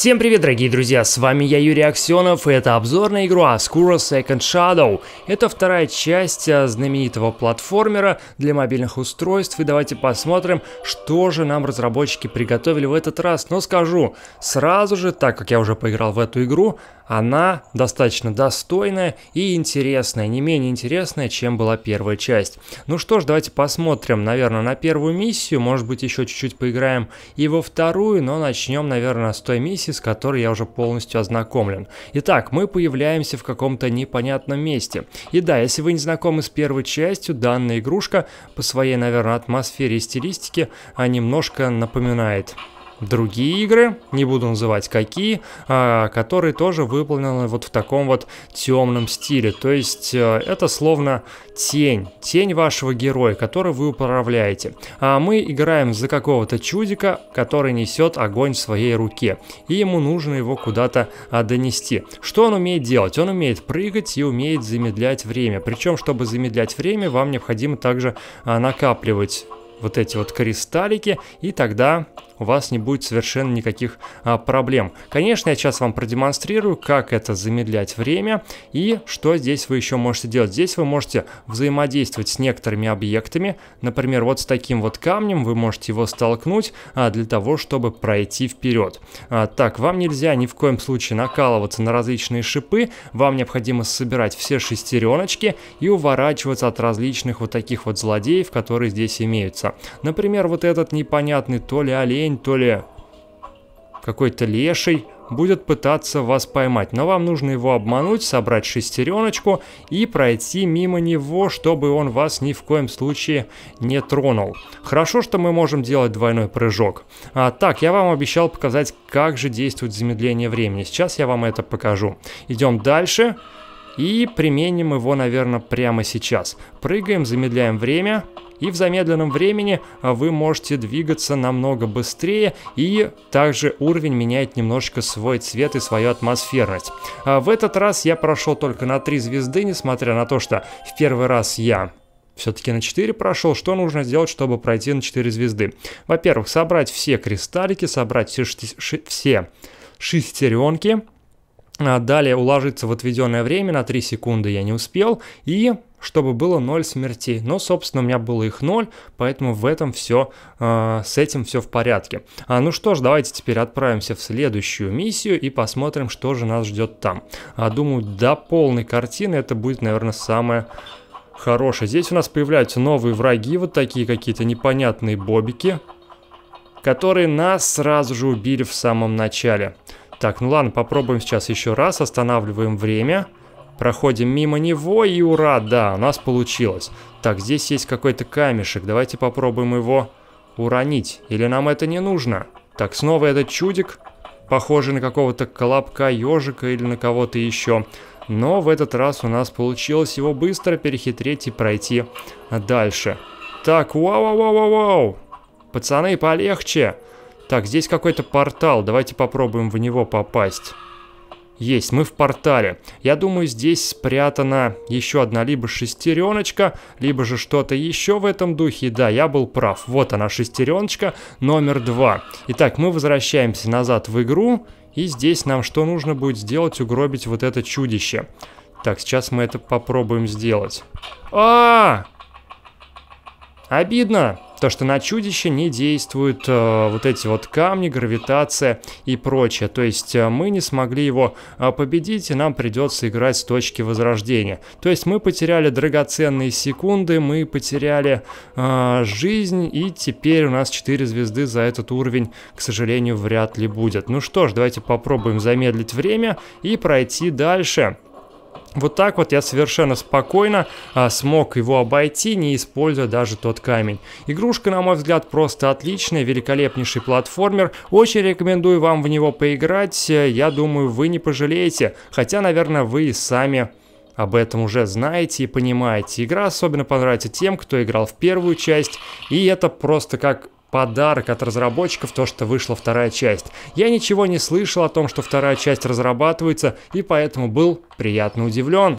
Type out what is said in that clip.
Всем привет, дорогие друзья, с вами я, Юрий Аксенов, и это обзор на игру Ascura Second Shadow. Это вторая часть э, знаменитого платформера для мобильных устройств, и давайте посмотрим, что же нам разработчики приготовили в этот раз. Но скажу, сразу же, так как я уже поиграл в эту игру, она достаточно достойная и интересная, не менее интересная, чем была первая часть. Ну что ж, давайте посмотрим, наверное, на первую миссию, может быть еще чуть-чуть поиграем и во вторую, но начнем, наверное, с той миссии, записи, с которой я уже полностью ознакомлен. Итак, мы появляемся в каком-то непонятном месте. И да, если вы не знакомы с первой частью, данная игрушка по своей, наверное, атмосфере и стилистике а немножко напоминает другие игры, не буду называть какие, а, которые тоже выполнены вот в таком вот темном стиле. То есть э, это словно тень, тень вашего героя, который вы управляете. А мы играем за какого-то чудика, который несет огонь в своей руке, и ему нужно его куда-то а, донести. Что он умеет делать? Он умеет прыгать и умеет замедлять время. Причем, чтобы замедлять время, вам необходимо также а, накапливать вот эти вот кристаллики, и тогда у вас не будет совершенно никаких а, проблем. Конечно, я сейчас вам продемонстрирую, как это замедлять время и что здесь вы еще можете делать. Здесь вы можете взаимодействовать с некоторыми объектами, например, вот с таким вот камнем вы можете его столкнуть а, для того, чтобы пройти вперед. А, так, вам нельзя ни в коем случае накалываться на различные шипы, вам необходимо собирать все шестереночки и уворачиваться от различных вот таких вот злодеев, которые здесь имеются. Например, вот этот непонятный то ли олень, олень, то ли какой-то леший будет пытаться вас поймать. Но вам нужно его обмануть, собрать шестереночку и пройти мимо него, чтобы он вас ни в коем случае не тронул. Хорошо, что мы можем делать двойной прыжок. А, так, я вам обещал показать, как же действует замедление времени. Сейчас я вам это покажу. Идем дальше. Дальше. И применим его, наверное, прямо сейчас. Прыгаем, замедляем время. И в замедленном времени а, вы можете двигаться намного быстрее, и также уровень меняет немножко свой цвет и свою атмосферность. А, в этот раз я прошел только на 3 звезды, несмотря на то, что в первый раз я все-таки на 4 прошел, что нужно сделать, чтобы пройти на 4 звезды? Во-первых, собрать все кристаллики, собрать все, шти- все шестеренки, а, далее уложиться в отведенное время, на 3 секунды я не успел, и чтобы было 0 смертей. Но, собственно, у меня было их 0, поэтому в этом все, э, а, с этим все в порядке. А, ну что ж, давайте теперь отправимся в следующую миссию и посмотрим, что же нас ждет там. А, думаю, до полной картины это будет, наверное, самое хорошее. Здесь у нас появляются новые враги, вот такие какие-то непонятные бобики, которые нас сразу же убили в самом начале. Так, ну ладно, попробуем сейчас еще раз. Останавливаем время. Проходим мимо него, и ура, да, у нас получилось. Так, здесь есть какой-то камешек, давайте попробуем его уронить. Или нам это не нужно? Так, снова этот чудик, похожий на какого-то колобка, ежика или на кого-то еще. Но в этот раз у нас получилось его быстро перехитрить и пройти дальше. Так, вау-вау-вау-вау-вау! Пацаны, полегче! Так, здесь какой-то портал. Давайте попробуем в него попасть. Есть, мы в портале. Я думаю, здесь спрятана еще одна либо шестереночка, либо же что-то еще в этом духе. да, я был прав. Вот она, шестереночка номер два. Итак, мы возвращаемся назад в игру. И здесь нам что нужно будет сделать? Угробить вот это чудище. Так, сейчас мы это попробуем сделать. А! -а, -а! Обидно! Потому что на чудище не действуют э, вот эти вот камни, гравитация и прочее. То есть э, мы не смогли его э, победить, и нам придется играть с точки возрождения. То есть мы потеряли драгоценные секунды, мы потеряли э, жизнь, и теперь у нас 4 звезды за этот уровень, к сожалению, вряд ли будет. Ну что ж, давайте попробуем замедлить время и пройти дальше. Дальше. Вот так вот я совершенно спокойно а, смог его обойти, не используя даже тот камень. Игрушка, на мой взгляд, просто отличная, великолепнейший платформер. Очень рекомендую вам в него поиграть, я думаю, вы не пожалеете. Хотя, наверное, вы и сами об этом уже знаете и понимаете. Игра особенно понравится тем, кто играл в первую часть, и это просто как подарок от разработчиков, то, что вышла вторая часть. Я ничего не слышал о том, что вторая часть разрабатывается, и поэтому был приятно удивлен.